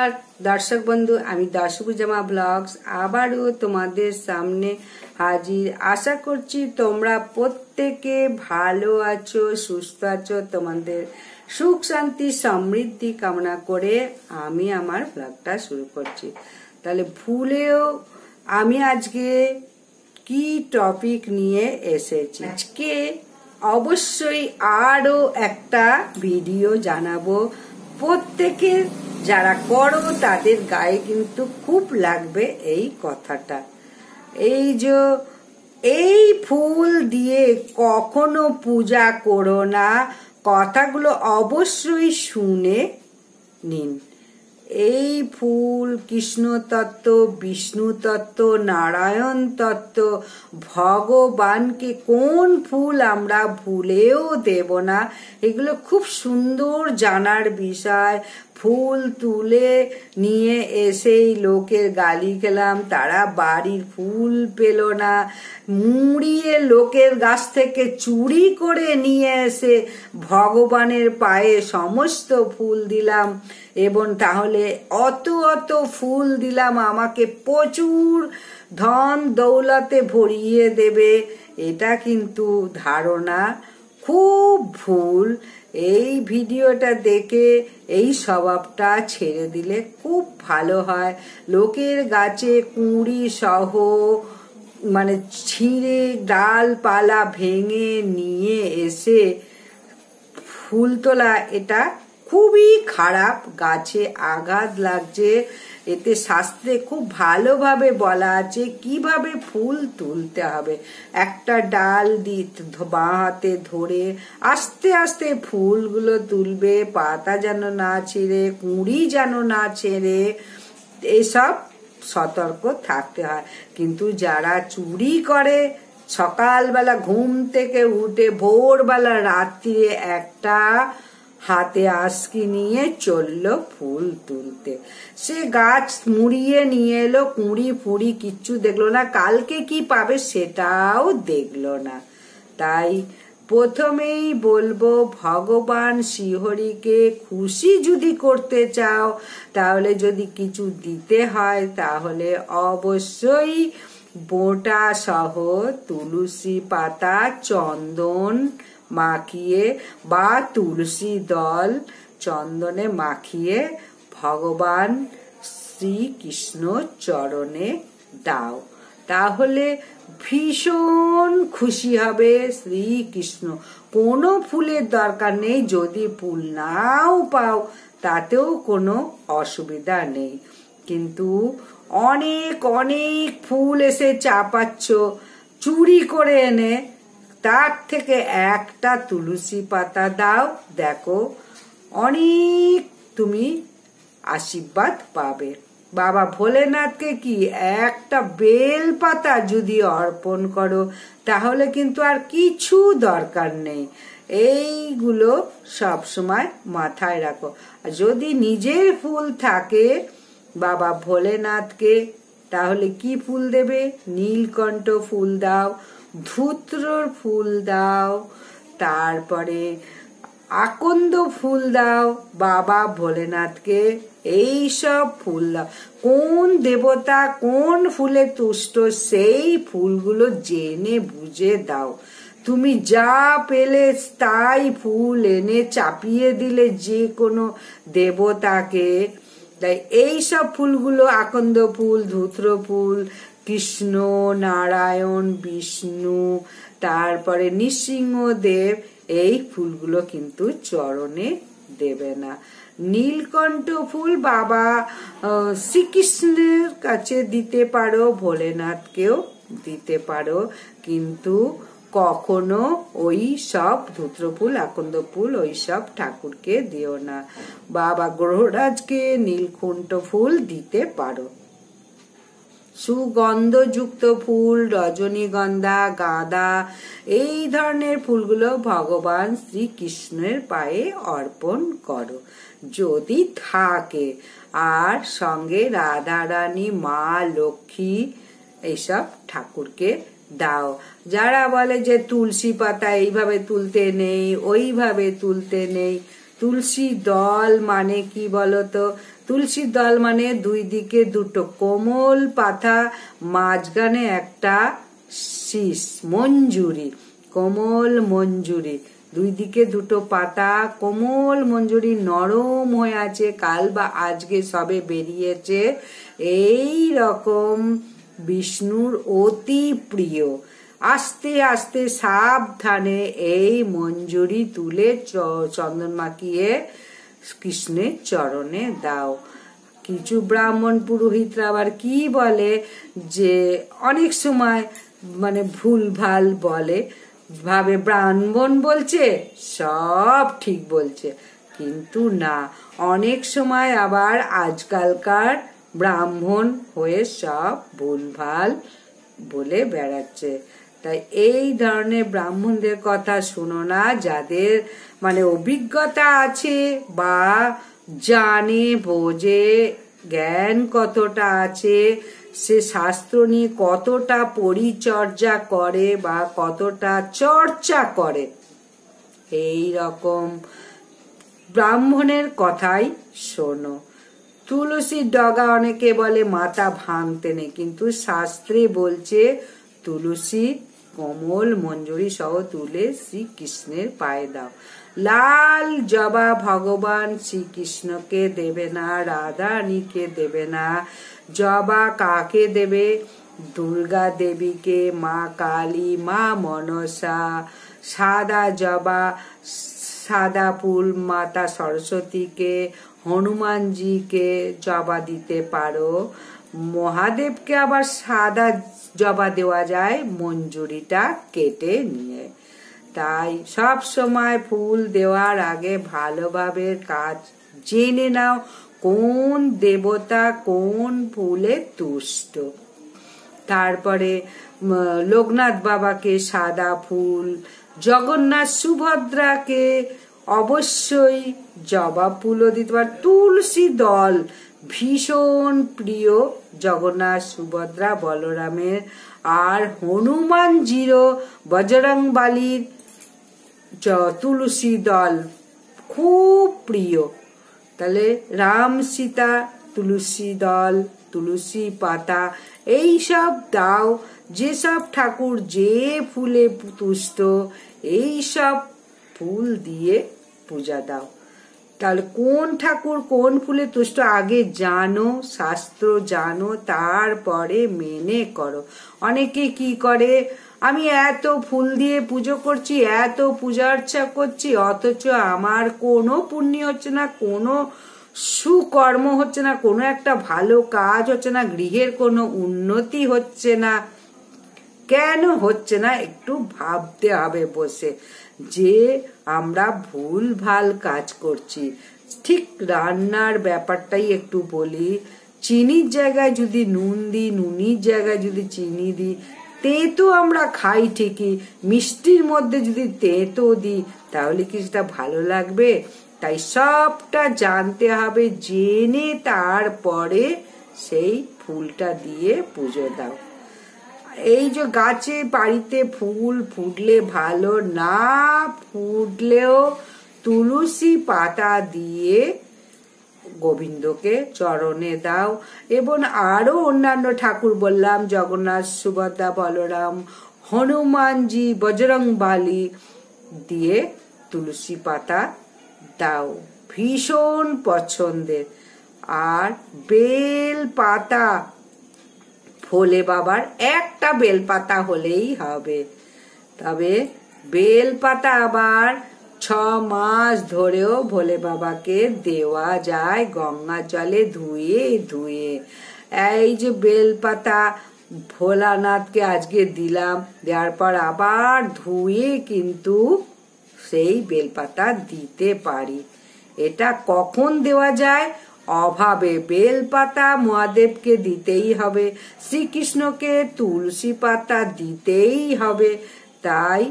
আর দর্শক বন্ধু আমি জামা ব্লগস আবারও তোমাদের সামনে হাজির আশা করছি তোমরা প্রত্যেকে ভালো আছো সুস্থ আছো তোমাদের সুখ শান্তি সমৃদ্ধি কামনা করে আমি আমার ব্লগটা শুরু করছি তাহলে ভুলেও আমি আজকে কি টপিক নিয়ে এসেছি আজকে অবশ্যই আরও একটা ভিডিও জানাবো প্রত্যেকে যারা করো তাদের গায়ে কিন্তু খুব লাগবে এই কথাটা এই যে এই ফুল দিয়ে কখনো পূজা করো না কথাগুলো অবশ্যই শুনে নিন এই ফুল কৃষ্ণ তত্ত্ব বিষ্ণু তত্ত্ব নারায়ণ তত্ত্ব ভগবানকে কোন ফুল আমরা ভুলেও দেব না এগুলো খুব সুন্দর জানার বিষয় ফুল তুলে নিয়ে এসেই লোকের গালি খেলাম তারা বাড়ির ফুল পেল না মুড়িয়ে লোকের গাছ থেকে চুরি করে নিয়ে এসে ভগবানের পায়ে সমস্ত ফুল দিলাম এবং তাহলে অত অত ফুল দিলাম আমাকে প্রচুর ধন দৌলতে ভরিয়ে দেবে এটা কিন্তু ধারণা খুব ভুল এই ভিডিওটা দেখে এই স্বভাবটা ছেড়ে দিলে খুব ভালো হয় লোকের গাছে কুঁড়ি সহ মানে ছিঁড়ে ডালপালা ভেঙে নিয়ে এসে ফুল তোলা এটা খুবই খারাপ গাছে আঘাত লাগছে এতে শাস্ত্রে খুব ভালোভাবে বলা আছে কিভাবে ফুল তুলতে হবে একটা ডাল দি বাঁ হাতে ধরে আস্তে আস্তে ফুলগুলো তুলবে পাতা যেন না ছেড়ে কুঁড়ি যেন না ছেড়ে এসব সতর্ক থাকতে হয় কিন্তু যারা চুরি করে সকালবেলা ঘুম থেকে উঠে ভোরবেলা রাত্রিরে একটা হাতে আসকি নিয়ে চলল ফুল তুলতে সে গাছ মুড়িয়ে নিয়ে এলো কুঁড়ি ফুড়ি কিচ্ছু দেখলো না কালকে কি পাবে সেটাও দেখলো না তাই প্রথমেই বলবো ভগবান শ্রীহরিকে খুশি যদি করতে চাও তাহলে যদি কিছু দিতে হয় তাহলে অবশ্যই বোটা সহ তুলসী পাতা চন্দন মাখিয়ে বা তুলসী দল চন্দনে মাখিয়ে ভগবান শ্রীকৃষ্ণ চরণে দাও তাহলে ভীষণ খুশি হবে শ্রীকৃষ্ণ কোনো ফুলের দরকার নেই যদি ফুল নাও পাও তাতেও কোনো অসুবিধা নেই কিন্তু অনেক অনেক ফুল এসে চাপাচ্ছ চুরি করে এনে তার থেকে একটা তুলসী পাতা দাও দেখো অনেক তুমি আশীর্বাদ পাবে বাবা ভোলেনাথকে কি একটা বেল পাতা যদি অর্পণ করো তাহলে কিন্তু আর কিছু দরকার নেই এইগুলো সব সময় মাথায় রাখো যদি নিজের ফুল থাকে বাবা ভোলেনাথকে তাহলে কি ফুল দেবে নীলকণ্ঠ ফুল দাও ধূত্রর ফুল দাও তারপরে আকন্দ ফুল দাও বাবা ভোলেনাথকে এইসব ফুল দাও কোন দেবতা কোন ফুলে তুষ্ট সেই ফুলগুলো জেনে বুঝে দাও তুমি যা পেলে তাই ফুল এনে চাপিয়ে দিলে যে কোনো দেবতাকে তাই এইসব ফুলগুলো আকন্দ ফুল ধূত্র ফুল কৃষ্ণ নারায়ণ বিষ্ণু তারপরে নৃসিংহদেব এই ফুলগুলো কিন্তু চরণে দেবে না নীলকণ্ঠ ফুল বাবা শ্রীকৃষ্ণের কাছে দিতে পারো ভোলেনাথকেও দিতে পারো কিন্তু কখনো ওই সব ধূত্র ফুল আকন্দ ফুল ওই সব ঠাকুরকে দিও না বাবা গ্রহরাজকে নীলকণ্ঠ ফুল দিতে পারো সুগন্ধযুক্ত ফুল রজনীগন্ধা গাঁদা এই ধরনের ফুলগুলো ভগবান শ্রীকৃষ্ণের পায়ে অর্পণ করো যদি থাকে আর সঙ্গে রাধারানী মা লক্ষ্মী এইসব ঠাকুরকে দাও যারা বলে যে তুলসী পাতা এইভাবে তুলতে নেই ওইভাবে তুলতে নেই তুলসী দল মানে কি বলতো তুলসী দল মানে দুই দিকে দুটো কোমল পাতা মাঝখানে একটা শীষ মঞ্জুরি কোমল মঞ্জুরি দুই দিকে দুটো পাতা কোমল মঞ্জুরি নরম হয়ে আছে কাল বা আজকে সবে বেরিয়েছে এই রকম বিষ্ণুর অতি প্রিয় আস্তে আস্তে সাবধানে এই মঞ্জুরি তুলে চন্দন মাখিয়ে কৃষ্ণের চরণে দাও কিছু ব্রাহ্মণ পুরোহিতরা আবার কি বলে যে অনেক সময় মানে ভুল ভাল বলে ভাবে ব্রাহ্মণ বলছে সব ঠিক বলছে কিন্তু না অনেক সময় আবার আজকালকার ব্রাহ্মণ হয়ে সব ভুলভাল বলে বেড়াচ্ছে তাই এই ধরনের ব্রাহ্মণদের কথা শুনো না যাদের মানে অভিজ্ঞতা আছে বা জানে বোঝে জ্ঞান কতটা আছে সে শাস্ত্র নিয়ে কতটা পরিচর্যা করে বা কতটা চর্চা করে এই রকম ব্রাহ্মণের কথাই শোনো তুলসীর ডগা অনেকে বলে মাথা ভাঙতে নেই কিন্তু শাস্ত্রে বলছে তুলসী কমল মঞ্জুরি সহ তুলে শ্রীকৃষ্ণের পায়ে দাও লাল জবা ভগবান শ্রীকৃষ্ণকে দেবে না রাধারানীকে দেবে না জবা কাকে দেবে দুর্গা দেবীকে মা কালী মা মনসা সাদা জবা সাদা ফুল মাতা সরস্বতীকে হনুমানজিকে জবা দিতে পারো মহাদেবকে আবার সাদা জবা দেওয়া যায় মঞ্জুরিটা কেটে নিয়ে তাই সব সময় ফুল দেওয়ার আগে ভালোভাবে কাজ জেনে নাও কোন দেবতা কোন ফুলে তুষ্ট তারপরে লোকনাথ বাবাকে সাদা ফুল জগন্নাথ সুভদ্রাকে অবশ্যই জবা ফুলও দিতে পার তুলসী দল ভীষণ প্রিয় জগন্নাথ সুভদ্রা বলরামের আর হনুমানজিরও বজরং বালির তুলসী দল খুব প্রিয় তাহলে রাম সীতা তুলসী দল তুলসী পাতা এই সব দাও যেসব ঠাকুর যে ফুলে পুতুষ্ট এই সব ফুল দিয়ে পূজা দাও তাহলে কোন ঠাকুর কোন ফুলে তুষ্ট আগে জানো শাস্ত্র জানো তারপরে মেনে করো অনেকে কি করে আমি এত ফুল দিয়ে পুজো করছি এত পূজা অর্চা করছি অথচ আমার কোনো পুণ্য হচ্ছে না কোনো সুকর্ম হচ্ছে না কোনো একটা ভালো কাজ হচ্ছে না গৃহের কোনো উন্নতি হচ্ছে না কেন হচ্ছে না একটু ভাবতে হবে বসে যে আমরা ভুল ভাল কাজ করছি ঠিক রান্নার ব্যাপারটাই একটু বলি চিনির জায়গায় যদি নুন দিই নুনির জায়গায় যদি চিনি দিই তেঁতো আমরা খাই ঠিকই মিষ্টির মধ্যে যদি তেঁতো দিই তাহলে কি সেটা ভালো লাগবে তাই সবটা জানতে হবে জেনে তারপরে সেই ফুলটা দিয়ে পুজো দাও এই যে গাছে বাড়িতে ফুল ফুটলে ভালো না ফুটলেও তুলসী পাতা দিয়ে গোবিন্দকে চরণে দাও এবং আরও অন্যান্য ঠাকুর বললাম জগন্নাথ সুভদ্রা বলরাম হনুমানজি বজরং বালি দিয়ে তুলসী পাতা দাও ভীষণ পছন্দের আর বেল পাতা ভোলে বাবার একটা বেলপাতা হলেই হবে তবে বেলপাতা আবার ছ মাস ধরেও ভোলে বাবাকে দেওয়া যায় গঙ্গা জলে ধুয়ে ধুয়ে এই যে বেলপাতা ভোলানাথকে আজকে দিলাম দেওয়ার পর আবার ধুয়ে কিন্তু সেই বেলপাতা দিতে পারি এটা কখন দেওয়া যায় অভাবে বেলপাতা মহাদেবকে দিতেই হবে শ্রীকৃষ্ণকে তুলসী পাতা দিতেই হবে তাই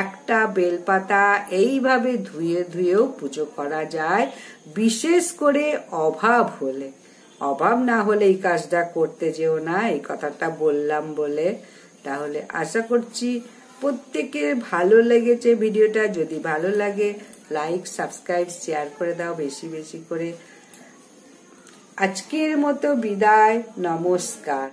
একটা বেলপাতা এইভাবে ধুয়ে ধুয়েও পুজো করা যায় বিশেষ করে অভাব হলে অভাব না হলে এই কাজটা করতে যেও না এই কথাটা বললাম বলে তাহলে আশা করছি প্রত্যেকের ভালো লেগেছে ভিডিওটা যদি ভালো লাগে লাইক সাবস্ক্রাইব শেয়ার করে দাও বেশি বেশি করে আজকের মতো বিদায় নমস্কার